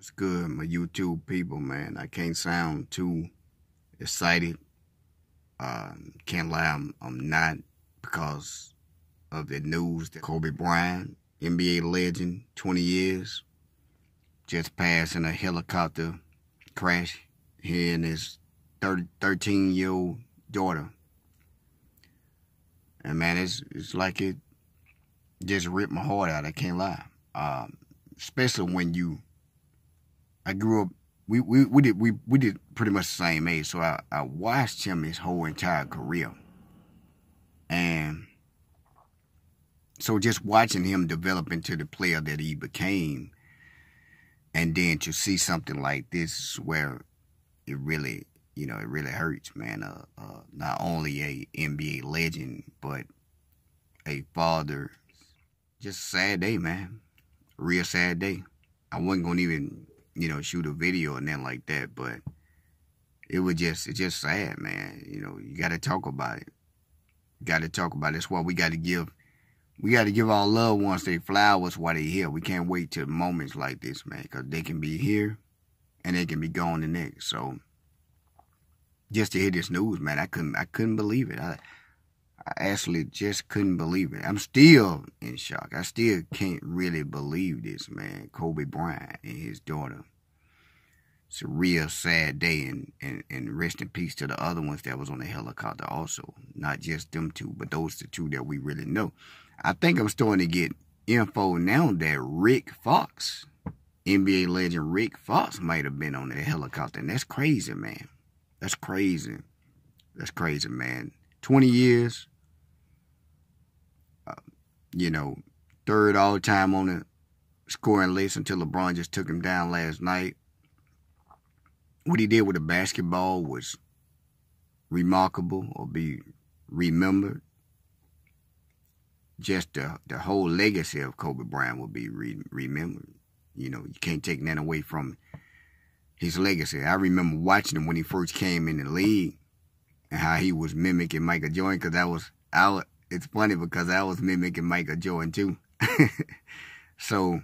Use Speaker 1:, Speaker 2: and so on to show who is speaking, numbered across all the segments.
Speaker 1: It's good, my YouTube people, man. I can't sound too excited. Uh, can't lie, I'm, I'm not because of the news that Kobe Bryant, NBA legend, 20 years, just passed in a helicopter crash. He and his 13 year old daughter. And man, it's, it's like it just ripped my heart out. I can't lie. Um, especially when you I grew up. We, we, we did we, we did pretty much the same age, so I, I watched him his whole entire career. And so just watching him develop into the player that he became and then to see something like this where it really you know it really hurts man uh, uh, not only a nba legend but a father just a sad day man real sad day i wasn't gonna even you know, shoot a video or nothing like that. But it was just, it's just sad, man. You know, you got to talk about it. You got to talk about it. That's why we got to give, we got to give our loved ones their flowers while they here. We can't wait till moments like this, man, because they can be here and they can be gone the next. So just to hear this news, man, I couldn't, I couldn't believe it. I, I actually just couldn't believe it. I'm still in shock. I still can't really believe this, man. Kobe Bryant and his daughter. It's a real sad day, and, and, and rest in peace to the other ones that was on the helicopter also. Not just them two, but those the two that we really know. I think I'm starting to get info now that Rick Fox, NBA legend Rick Fox, might have been on that helicopter. And that's crazy, man. That's crazy. That's crazy, man. 20 years, you know, third all time on the scoring list until LeBron just took him down last night. What he did with the basketball was remarkable or be remembered. Just the, the whole legacy of Kobe Bryant will be re- remembered. You know, you can't take that away from his legacy. I remember watching him when he first came in the league and how he was mimicking Michael Jordan because that was our it's funny because I was mimicking Michael Jordan too. so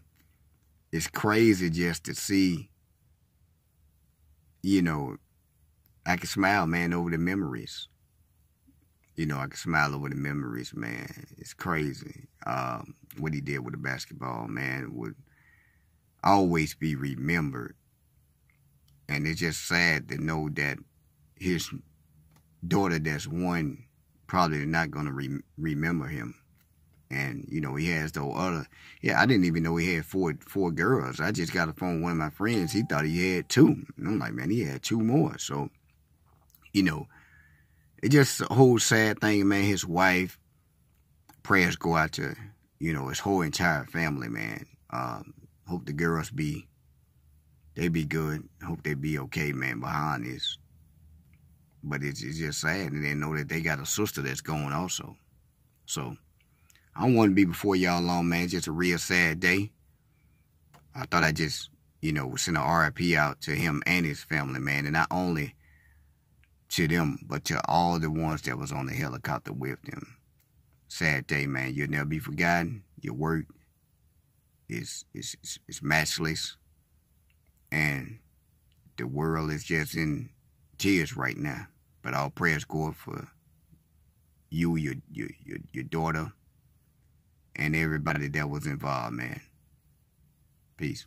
Speaker 1: it's crazy just to see, you know, I can smile, man, over the memories. You know, I can smile over the memories, man. It's crazy. Um, what he did with the basketball, man, would always be remembered. And it's just sad to know that his daughter that's one probably not going to re remember him. And, you know, he has those other, yeah, I didn't even know he had four four girls. I just got a phone one of my friends. He thought he had two. And I'm like, man, he had two more. So, you know, it's just a whole sad thing, man. His wife, prayers go out to, you know, his whole entire family, man. Um, hope the girls be, they be good. Hope they be okay, man, behind this. But it's, it's just sad, and they know that they got a sister that's gone also. So I want to be before y'all long, man. It's just a real sad day. I thought I just, you know, send a RIP out to him and his family, man, and not only to them, but to all the ones that was on the helicopter with them. Sad day, man. You'll never be forgotten. Your work is is is, is matchless, and the world is just in tears right now. But our prayers go up for you, your, your, your, your daughter, and everybody that was involved, man. Peace.